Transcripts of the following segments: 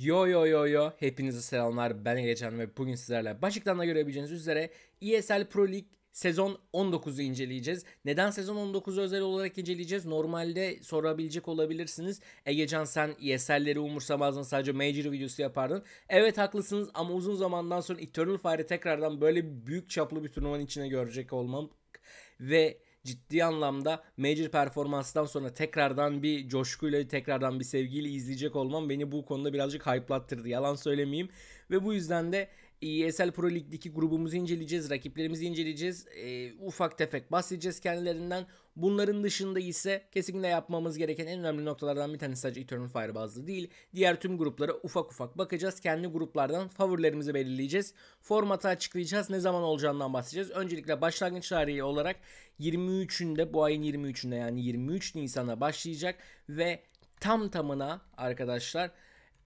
Yo yo yo yo hepinize selamlar ben Egecan ve bugün sizlerle başlıktan da görebileceğiniz üzere ESL Pro League sezon 19'u inceleyeceğiz. Neden sezon 19'u özel olarak inceleyeceğiz? Normalde sorabilecek olabilirsiniz. Egecan sen ESL'leri umursamazdın sadece Major videosu yapardın. Evet haklısınız ama uzun zamandan sonra Eternal Fire'ı tekrardan böyle büyük çaplı bir turnuvanın içine görecek olmam ve ciddi anlamda major performanstan sonra tekrardan bir coşkuyla tekrardan bir sevgiyle izleyecek olmam beni bu konuda birazcık hype'lattırdı. Yalan söylemeyeyim. Ve bu yüzden de ESL Pro Lig'deki grubumuzu inceleyeceğiz, rakiplerimizi inceleyeceğiz. E, ufak tefek bahsedeceğiz kendilerinden. Bunların dışında ise kesinlikle yapmamız gereken en önemli noktalardan bir tanesi sadece Eternal Fire bazlı değil. Diğer tüm gruplara ufak ufak bakacağız. Kendi gruplardan favorilerimizi belirleyeceğiz. Formatı açıklayacağız. Ne zaman olacağından bahsedeceğiz. Öncelikle başlangıç tarihi olarak 23'ünde bu ayın 23'ünde yani 23 Nisan'a başlayacak ve tam tamına arkadaşlar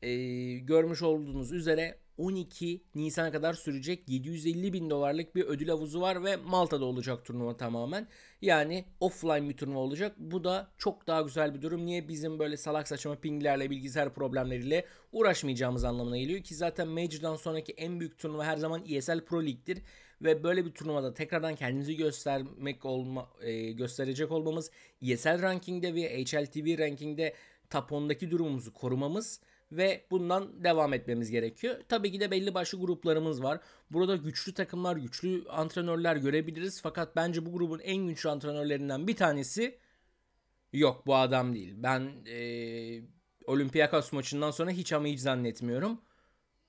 e, görmüş olduğunuz üzere 12 Nisan'a kadar sürecek 750 bin dolarlık bir ödül havuzu var ve Malta'da olacak turnuva tamamen. Yani offline bir turnuva olacak. Bu da çok daha güzel bir durum. Niye bizim böyle salak saçma pinglerle bilgisayar problemleriyle uğraşmayacağımız anlamına geliyor ki zaten Major'dan sonraki en büyük turnuva her zaman ESL Pro League'dir ve böyle bir turnuvada tekrardan kendinizi göstermek olma, e, gösterecek olmamız ESL rankingde ve HLTV rankingde top 10'daki durumumuzu korumamız ve bundan devam etmemiz gerekiyor. Tabii ki de belli başlı gruplarımız var. Burada güçlü takımlar, güçlü antrenörler görebiliriz. Fakat bence bu grubun en güçlü antrenörlerinden bir tanesi yok bu adam değil. Ben e, Olympiakos maçından sonra hiç ama hiç zannetmiyorum.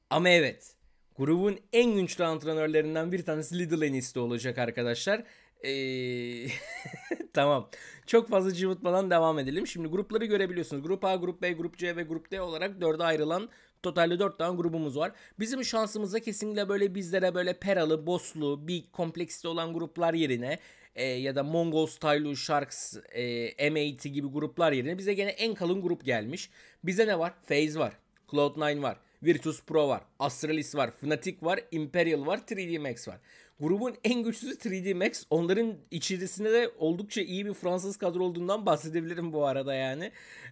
Ama evet grubun en güçlü antrenörlerinden bir tanesi Lidl Enis'te olacak arkadaşlar. Ee, tamam. Çok fazla cıvıtmadan devam edelim. Şimdi grupları görebiliyorsunuz. Grup A, Grup B, Grup C ve Grup D olarak dörde ayrılan totalde dört tane grubumuz var. Bizim şansımıza kesinlikle böyle bizlere böyle peralı, boslu, bir kompleksite olan gruplar yerine e, ya da Mongol Style, Sharks, e, M80 gibi gruplar yerine bize gene en kalın grup gelmiş. Bize ne var? FaZe var, Cloud9 var, Virtus Pro var, Astralis var, Fnatic var, Imperial var, 3D Max var. Grubun en güçlüsü 3D Max. Onların içerisinde de oldukça iyi bir Fransız kadro olduğundan bahsedebilirim bu arada yani.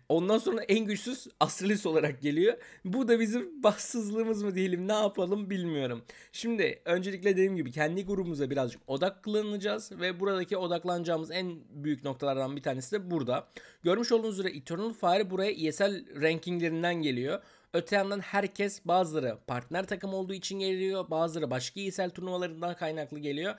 Ondan sonra en güçsüz Astralis olarak geliyor. Bu da bizim bahtsızlığımız mı diyelim ne yapalım bilmiyorum. Şimdi öncelikle dediğim gibi kendi grubumuza birazcık odaklanacağız ve buradaki odaklanacağımız en büyük noktalardan bir tanesi de burada. Görmüş olduğunuz üzere Eternal Fire buraya ESL rankinglerinden geliyor. Öte yandan herkes bazıları partner takım olduğu için geliyor. Bazıları başka iyisel turnuvalarından kaynaklı geliyor.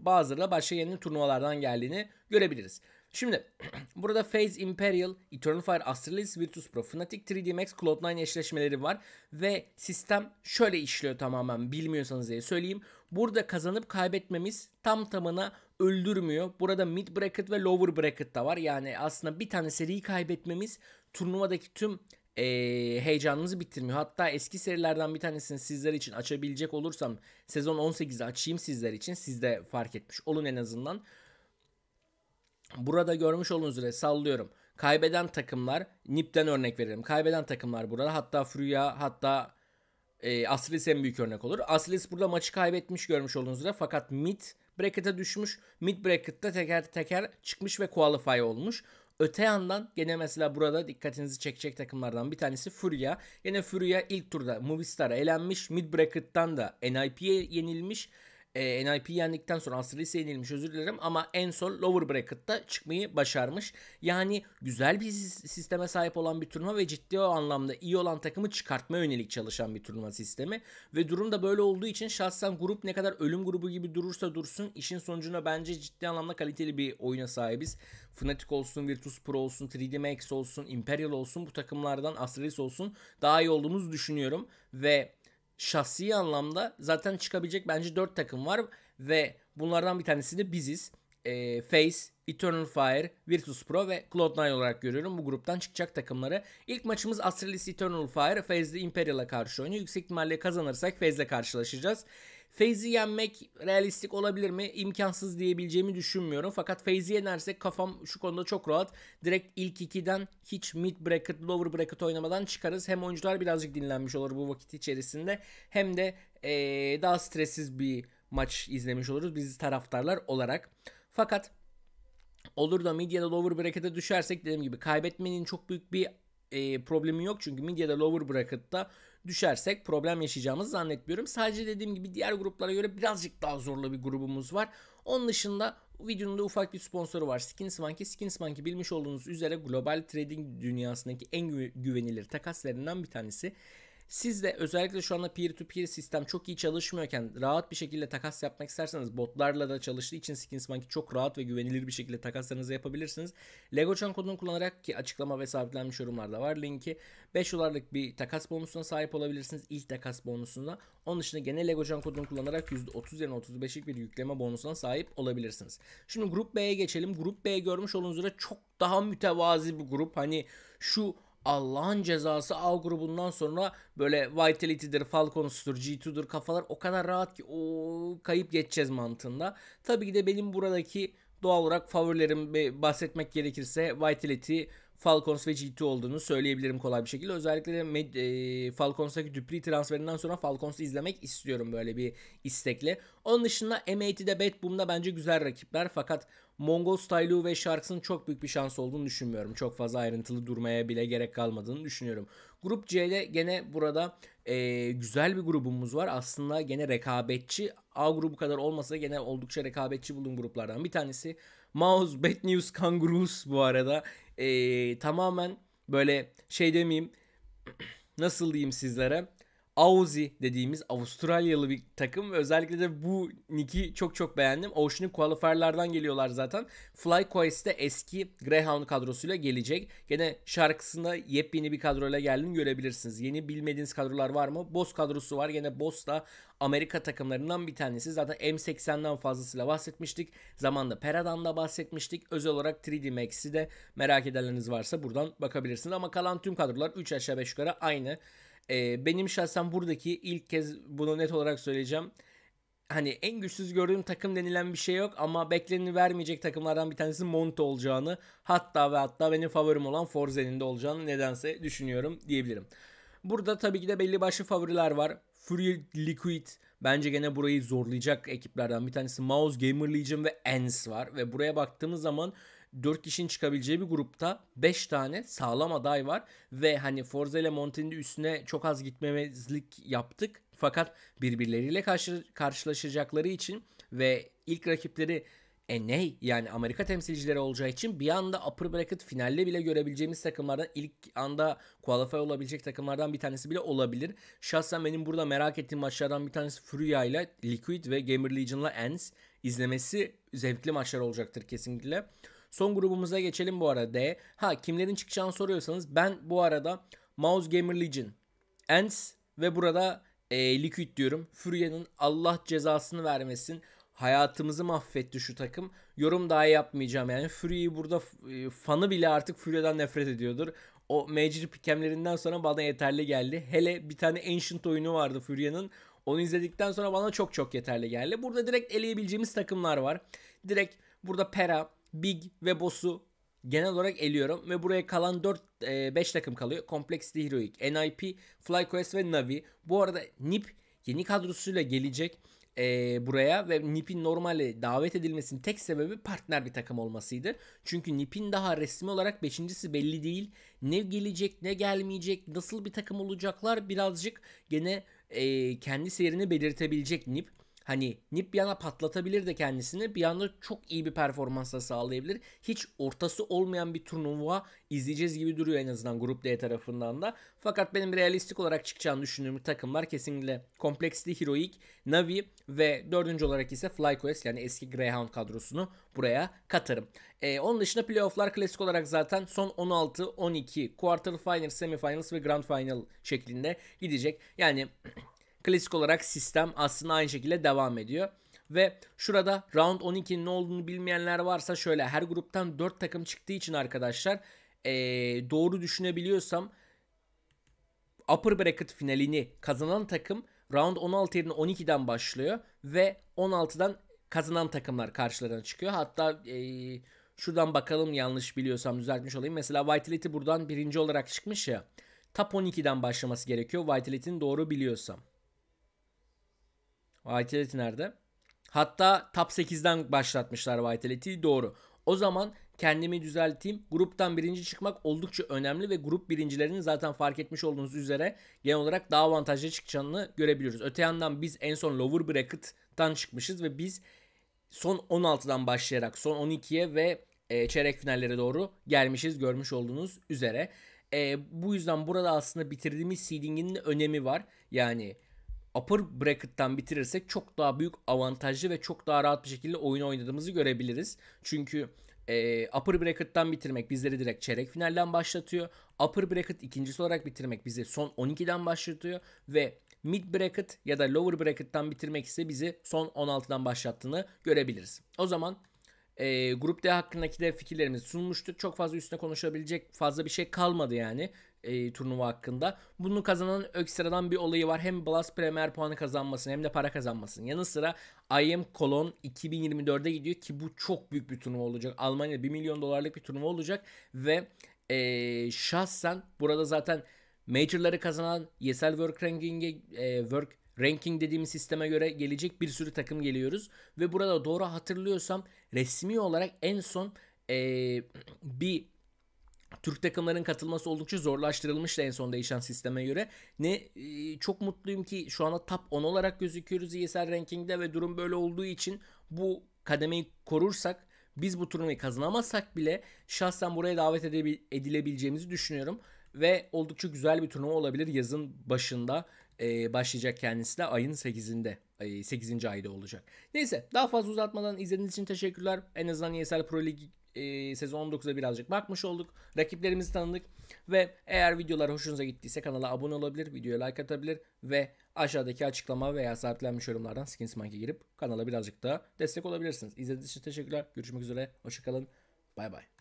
Bazıları da başka yeni turnuvalardan geldiğini görebiliriz. Şimdi burada Phase Imperial, Eternal Fire, Astralis, Virtus Pro, Fnatic, 3 dmx Cloud9 eşleşmeleri var. Ve sistem şöyle işliyor tamamen bilmiyorsanız diye söyleyeyim. Burada kazanıp kaybetmemiz tam tamına öldürmüyor. Burada mid bracket ve lower bracket da var. Yani aslında bir tane seriyi kaybetmemiz turnuvadaki tüm e, heyecanınızı bitirmiyor. Hatta eski serilerden bir tanesini sizler için açabilecek olursam sezon 18'i açayım sizler için. Siz de fark etmiş olun en azından. Burada görmüş olduğunuz üzere sallıyorum. Kaybeden takımlar Nip'ten örnek verelim. Kaybeden takımlar burada hatta Fruya hatta e, Asris en büyük örnek olur. Asris burada maçı kaybetmiş görmüş olduğunuz üzere fakat Mid bracket'a düşmüş. Mid bracket'ta teker teker çıkmış ve qualify olmuş. Öte yandan gene mesela burada dikkatinizi çekecek takımlardan bir tanesi Furia. Gene Furia ilk turda Movistar'a elenmiş. Mid bracket'tan da NIP'ye yenilmiş. E, NIP yendikten sonra Astrilis'e yenilmiş özür dilerim ama en son lower bracket'ta çıkmayı başarmış. Yani güzel bir sisteme sahip olan bir turnuva ve ciddi o anlamda iyi olan takımı çıkartma yönelik çalışan bir turnuva sistemi. Ve durum da böyle olduğu için şahsen grup ne kadar ölüm grubu gibi durursa dursun işin sonucuna bence ciddi anlamda kaliteli bir oyuna sahibiz. Fnatic olsun, Virtus Pro olsun, 3D Max olsun, Imperial olsun bu takımlardan Astralis olsun daha iyi olduğumuzu düşünüyorum. Ve şahsi anlamda zaten çıkabilecek bence 4 takım var ve bunlardan bir tanesi de biziz. E, Face, Eternal Fire, Virtus Pro ve Cloud9 olarak görüyorum bu gruptan çıkacak takımları. İlk maçımız Astralis Eternal Fire, Faze'de Imperial'a karşı oynuyor. Yüksek ihtimalle kazanırsak Faze'le karşılaşacağız. Feyzi yenmek realistik olabilir mi? İmkansız diyebileceğimi düşünmüyorum. Fakat Feyzi yenersek kafam şu konuda çok rahat. Direkt ilk ikiden hiç mid bracket, lower bracket oynamadan çıkarız. Hem oyuncular birazcık dinlenmiş olur bu vakit içerisinde. Hem de ee, daha stressiz bir maç izlemiş oluruz biz taraftarlar olarak. Fakat olur da mid ya da lower bracket'e düşersek dediğim gibi kaybetmenin çok büyük bir e, problemi yok çünkü mid ya da lower bracket'ta düşersek problem yaşayacağımızı zannetmiyorum. Sadece dediğim gibi diğer gruplara göre birazcık daha zorlu bir grubumuz var. Onun dışında videonun da ufak bir sponsoru var. Skins Monkey. Skins Monkey bilmiş olduğunuz üzere global trading dünyasındaki en güvenilir takaslarından bir tanesi. Siz de özellikle şu anda peer-to-peer sistem çok iyi çalışmıyorken rahat bir şekilde takas yapmak isterseniz botlarla da çalıştığı için Skins Monkey çok rahat ve güvenilir bir şekilde takaslarınızı yapabilirsiniz. LegoChan kodunu kullanarak ki açıklama ve sabitlenmiş yorumlarda var linki 5 dolarlık bir takas bonusuna sahip olabilirsiniz ilk takas bonusunda. Onun dışında gene LegoChan kodunu kullanarak %30 yerine 35'lik bir yükleme bonusuna sahip olabilirsiniz. Şimdi grup B'ye geçelim. Grup B görmüş olduğunuz üzere çok daha mütevazi bir grup. Hani şu Allah'ın cezası A grubundan sonra böyle Vitality'dir, Falcons'tur, G2'dur kafalar o kadar rahat ki o kayıp geçeceğiz mantığında. Tabii ki de benim buradaki doğal olarak favorilerim bahsetmek gerekirse Vitality, Falcons ve G2 olduğunu söyleyebilirim kolay bir şekilde. Özellikle de, e, Falcons'taki Dupri transferinden sonra Falcons'u izlemek istiyorum böyle bir istekle. Onun dışında M80'de Bad Boom'da bence güzel rakipler fakat Mongol Stylu ve Sharks'ın çok büyük bir şans olduğunu düşünmüyorum. Çok fazla ayrıntılı durmaya bile gerek kalmadığını düşünüyorum. Grup C'de gene burada e, güzel bir grubumuz var. Aslında gene rekabetçi. A grubu kadar olmasa gene oldukça rekabetçi bulun gruplardan bir tanesi. Mouse, Bad News, Kangaroos bu arada. E, tamamen böyle şey demeyeyim nasıl diyeyim sizlere Aussie dediğimiz Avustralyalı bir takım ve özellikle de bu nick'i çok çok beğendim. Oceanic Qualifier'lardan geliyorlar zaten. FlyQuest'te eski Greyhound kadrosuyla gelecek. Gene şarkısında yepyeni bir kadroyla geldiğini görebilirsiniz. Yeni bilmediğiniz kadrolar var mı? Boss kadrosu var. Gene Boss da Amerika takımlarından bir tanesi. Zaten M80'den fazlasıyla bahsetmiştik. Zamanında Pera'dan da bahsetmiştik. Özel olarak 3D Max'i de merak edenleriniz varsa buradan bakabilirsiniz. Ama kalan tüm kadrolar 3 aşağı 5 yukarı aynı. E, benim şahsen buradaki ilk kez bunu net olarak söyleyeceğim. Hani en güçsüz gördüğüm takım denilen bir şey yok ama bekleneni vermeyecek takımlardan bir tanesi Monte olacağını hatta ve hatta benim favorim olan Forzen'in de olacağını nedense düşünüyorum diyebilirim. Burada tabii ki de belli başlı favoriler var. Fury Liquid bence gene burayı zorlayacak ekiplerden bir tanesi. Mouse Gamer Legion ve Ends var. Ve buraya baktığımız zaman 4 kişinin çıkabileceği bir grupta 5 tane sağlam aday var ve hani Forza ile Montenegro üstüne çok az gitmemezlik yaptık. Fakat birbirleriyle karşı, karşılaşacakları için ve ilk rakipleri e, NA yani Amerika temsilcileri olacağı için bir anda upper bracket finalde bile görebileceğimiz takımlardan ilk anda qualify olabilecek takımlardan bir tanesi bile olabilir. Şahsen benim burada merak ettiğim maçlardan bir tanesi Furia ile Liquid ve Gamer Legion'la Ends izlemesi zevkli maçlar olacaktır kesinlikle. Son grubumuza geçelim bu arada. Ha kimlerin çıkacağını soruyorsanız ben bu arada Mouse Gamer Legion, Ants ve burada e, Liquid diyorum. Furya'nın Allah cezasını vermesin. Hayatımızı mahvetti şu takım. Yorum daha yapmayacağım yani. Fury'yi burada e, fanı bile artık Furya'dan nefret ediyordur. O Major pikemlerinden sonra bana yeterli geldi. Hele bir tane Ancient oyunu vardı Furya'nın. Onu izledikten sonra bana çok çok yeterli geldi. Burada direkt eleyebileceğimiz takımlar var. Direkt burada Pera, Big ve Boss'u genel olarak eliyorum ve buraya kalan 4 5 e, takım kalıyor. Complexity Heroic, NIP, FlyQuest ve Navi. Bu arada NIP yeni kadrosuyla gelecek e, buraya ve NIP'in normalde davet edilmesinin tek sebebi partner bir takım olmasıydı. Çünkü NIP'in daha resmi olarak beşincisi belli değil. Ne gelecek ne gelmeyecek nasıl bir takım olacaklar birazcık gene e, kendi seyrini belirtebilecek NIP. Hani Nip yana patlatabilir de kendisini bir anda çok iyi bir performansla sağlayabilir. Hiç ortası olmayan bir turnuva izleyeceğiz gibi duruyor en azından Grup D tarafından da. Fakat benim realistik olarak çıkacağını düşündüğüm takımlar kesinlikle kompleksli, Heroic, Navi ve dördüncü olarak ise FlyQuest yani eski Greyhound kadrosunu buraya katarım. Ee, onun dışında playofflar klasik olarak zaten son 16, 12, quarter final, semifinals ve grand final şeklinde gidecek. Yani Klasik olarak sistem aslında aynı şekilde devam ediyor. Ve şurada round 12'nin ne olduğunu bilmeyenler varsa şöyle her gruptan 4 takım çıktığı için arkadaşlar ee, doğru düşünebiliyorsam upper bracket finalini kazanan takım round 16 yerine 12'den başlıyor ve 16'dan kazanan takımlar karşılarına çıkıyor. Hatta ee, şuradan bakalım yanlış biliyorsam düzeltmiş olayım. Mesela Vitality buradan birinci olarak çıkmış ya. Top 12'den başlaması gerekiyor Vitality'nin doğru biliyorsam. Vitality nerede? Hatta top 8'den başlatmışlar Vitality'yi doğru. O zaman kendimi düzelteyim. Gruptan birinci çıkmak oldukça önemli ve grup birincilerinin zaten fark etmiş olduğunuz üzere genel olarak daha avantajlı çıkacağını görebiliyoruz. Öte yandan biz en son lower bracket'tan çıkmışız ve biz son 16'dan başlayarak son 12'ye ve e, çeyrek finallere doğru gelmişiz görmüş olduğunuz üzere. E, bu yüzden burada aslında bitirdiğimiz seeding'in önemi var. Yani upper bracket'tan bitirirsek çok daha büyük avantajlı ve çok daha rahat bir şekilde oyun oynadığımızı görebiliriz. Çünkü e, upper bracket'tan bitirmek bizleri direkt çeyrek finalden başlatıyor. Upper bracket ikincisi olarak bitirmek bizi son 12'den başlatıyor ve mid bracket ya da lower bracket'tan bitirmek ise bizi son 16'dan başlattığını görebiliriz. O zaman e, grup D hakkındaki de fikirlerimizi sunmuştuk. Çok fazla üstüne konuşabilecek fazla bir şey kalmadı yani e, turnuva hakkında. Bunu kazanan ekstradan bir olayı var. Hem Blast Premier puanı kazanmasın hem de para kazanmasın. Yanı sıra IM kolon 2024'de gidiyor ki bu çok büyük bir turnuva olacak. Almanya'da 1 milyon dolarlık bir turnuva olacak ve e, şahsen burada zaten Major'ları kazanan Yesel Work Ranking'e e, Work ranking dediğimiz sisteme göre gelecek bir sürü takım geliyoruz. Ve burada doğru hatırlıyorsam resmi olarak en son e, bir Türk takımların katılması oldukça zorlaştırılmış en son değişen sisteme göre. Ne e, çok mutluyum ki şu anda top 10 olarak gözüküyoruz ESL rankingde ve durum böyle olduğu için bu kademeyi korursak biz bu turnuvayı kazanamazsak bile şahsen buraya davet edilebileceğimizi düşünüyorum. Ve oldukça güzel bir turnuva olabilir yazın başında e, başlayacak kendisi de ayın 8'inde. 8. ayda olacak. Neyse daha fazla uzatmadan izlediğiniz için teşekkürler. En azından ESL Pro League e, sezon 19'a birazcık bakmış olduk. Rakiplerimizi tanıdık ve eğer videolar hoşunuza gittiyse kanala abone olabilir, videoya like atabilir ve aşağıdaki açıklama veya sabitlenmiş yorumlardan Skins girip kanala birazcık daha destek olabilirsiniz. İzlediğiniz için teşekkürler. Görüşmek üzere. Hoşçakalın. Bay bay.